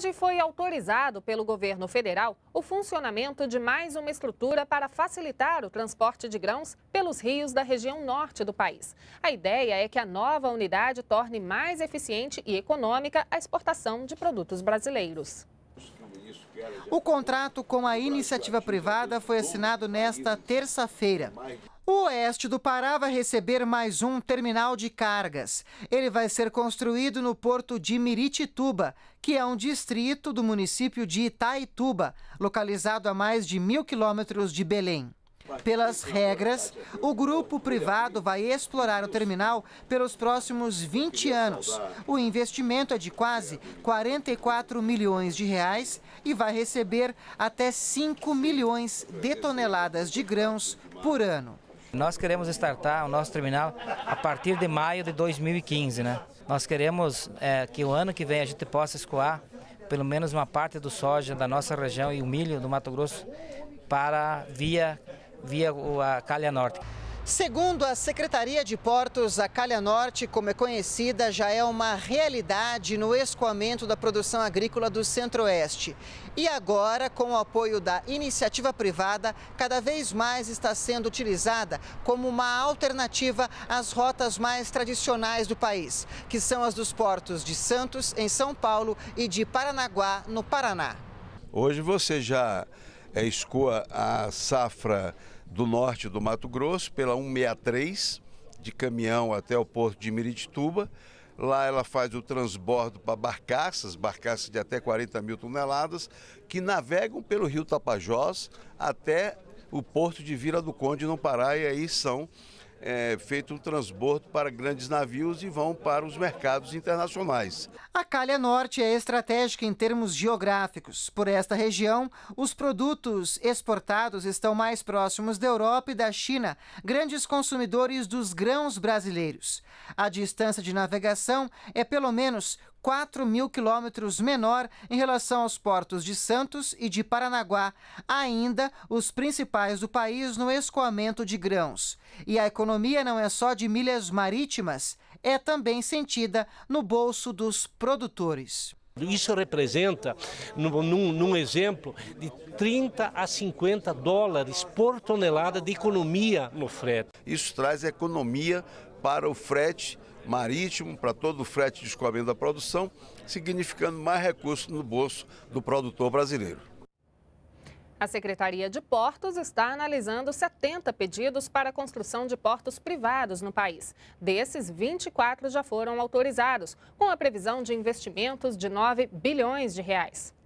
Hoje foi autorizado pelo governo federal o funcionamento de mais uma estrutura para facilitar o transporte de grãos pelos rios da região norte do país. A ideia é que a nova unidade torne mais eficiente e econômica a exportação de produtos brasileiros. O contrato com a iniciativa privada foi assinado nesta terça-feira. O oeste do Pará vai receber mais um terminal de cargas. Ele vai ser construído no porto de Miritituba, que é um distrito do município de Itaituba, localizado a mais de mil quilômetros de Belém. Pelas regras, o grupo privado vai explorar o terminal pelos próximos 20 anos. O investimento é de quase 44 milhões de reais e vai receber até 5 milhões de toneladas de grãos por ano. Nós queremos startar o nosso terminal a partir de maio de 2015, né? Nós queremos é, que o ano que vem a gente possa escoar pelo menos uma parte do soja da nossa região e o milho do Mato Grosso para via via a calha norte. Segundo a Secretaria de Portos, a Calha Norte, como é conhecida, já é uma realidade no escoamento da produção agrícola do Centro-Oeste. E agora, com o apoio da iniciativa privada, cada vez mais está sendo utilizada como uma alternativa às rotas mais tradicionais do país, que são as dos portos de Santos, em São Paulo, e de Paranaguá, no Paraná. Hoje você já é, escoa a safra do norte do Mato Grosso pela 163 de caminhão até o porto de Miritituba. Lá ela faz o transbordo para barcaças, barcaças de até 40 mil toneladas, que navegam pelo rio Tapajós até o porto de Vila do Conde, no Pará, e aí são é, feito um transbordo para grandes navios e vão para os mercados internacionais. A Calha Norte é estratégica em termos geográficos. Por esta região, os produtos exportados estão mais próximos da Europa e da China, grandes consumidores dos grãos brasileiros. A distância de navegação é pelo menos 4 mil quilômetros menor em relação aos portos de Santos e de Paranaguá, ainda os principais do país no escoamento de grãos. E a economia não é só de milhas marítimas, é também sentida no bolso dos produtores. Isso representa, num, num, exemplo, de 30 a 50 dólares por tonelada de economia no frete. Isso traz economia para o frete marítimo, para todo o frete de escoamento da produção, significando mais recursos no bolso do produtor brasileiro. A Secretaria de Portos está analisando 70 pedidos para a construção de portos privados no país. Desses, 24 já foram autorizados, com a previsão de investimentos de 9 bilhões de reais.